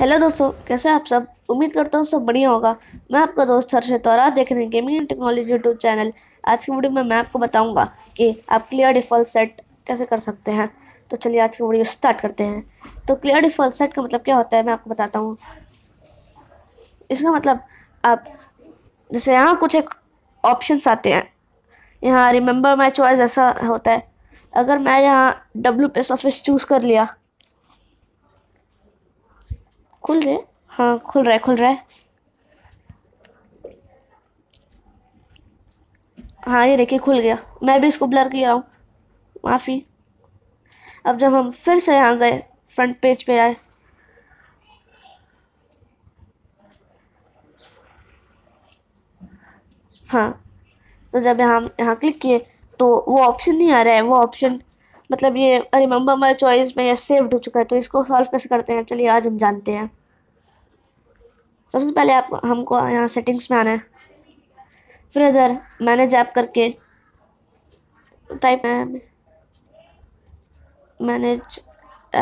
hello दोस्तों कैसे आप सब उम्मीद करता हूँ सब बढ़िया होगा मैं आपका दोस्त हर्षित और आप देख रहे हैं gaming and technology YouTube channel आज की वीडियो में मैं आपको बताऊंगा कि आप क्लियर डिफ़ॉल्ट सेट कैसे कर सकते हैं तो चलिए आज की वीडियो स्टार्ट करते हैं तो क्लियर डिफ़ॉल्ट सेट का मतलब क्या होता है मैं आपको बताता हूँ इसका मतलब आप जैसे यहाँ कुछ एक ऑप्शन आते हैं यहाँ रिमेंबर माई चॉइस ऐसा होता है अगर मैं यहाँ डब्ल्यू पे ऑफिस चूज़ कर लिया खुल रहे हाँ खुल रहा है खुल रहा है हाँ ये देखिए खुल गया मैं भी इसको ब्लर किया हूँ माफ़ी अब जब हम फिर से यहाँ गए फ्रंट पेज पे आए हाँ तो जब यहाँ यहाँ क्लिक किए तो वो ऑप्शन नहीं आ रहा है वो ऑप्शन मतलब ये रिमेंबर माई चॉइस में ये सेव्ड हो चुका है तो इसको सॉल्व कैसे करते हैं चलिए आज हम जानते हैं सबसे पहले आप हमको यहाँ सेटिंग्स में आना है फिर इधर मैनेज ऐप करके टाइप मैनेज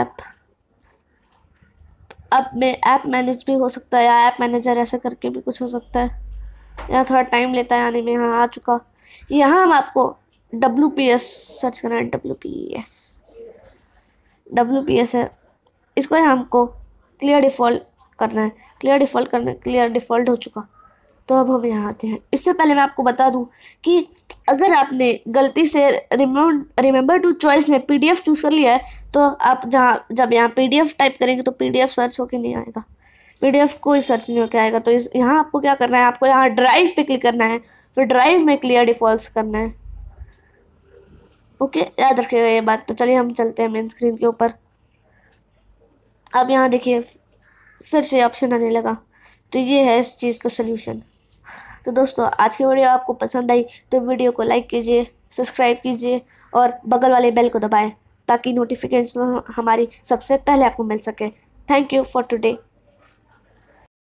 ऐप अब में ऐप मैनेज भी हो सकता है या ऐप मैनेजर ऐसे करके भी कुछ हो सकता है यहाँ थोड़ा टाइम लेता है आने में यहाँ आ चुका यहाँ हम आपको डब्ल्यू पी एस सर्च करना है W P S W P S है इसको हमको क्लियर डिफॉल्ट करना है क्लियर डिफ़ॉल्ट करना है क्लियर डिफ़ॉल्ट हो चुका तो अब हम यहाँ आते हैं इससे पहले मैं आपको बता दूँ कि अगर आपने गलती से रिमेंबर टू चॉइस में पीडीएफ चूज़ कर लिया है तो आप जहाँ जब यहाँ पीडीएफ टाइप करेंगे तो पीडीएफ सर्च होके नहीं आएगा पीडीएफ कोई सर्च नहीं होके आएगा तो इस यहाँ आपको क्या करना है आपको यहाँ ड्राइव पे क्लिक करना है फिर ड्राइव में क्लियर डिफॉल्ट करना है ओके याद रखिएगा ये बात तो चलिए हम चलते हैं मेन स्क्रीन के ऊपर अब यहाँ देखिए फिर से ऑप्शन आने लगा तो ये है इस चीज़ का सलूशन तो दोस्तों आज की वीडियो आपको पसंद आई तो वीडियो को लाइक कीजिए सब्सक्राइब कीजिए और बगल वाले बेल को दबाएं ताकि नोटिफिकेशन हमारी सबसे पहले आपको मिल सके थैंक यू फॉर टुडे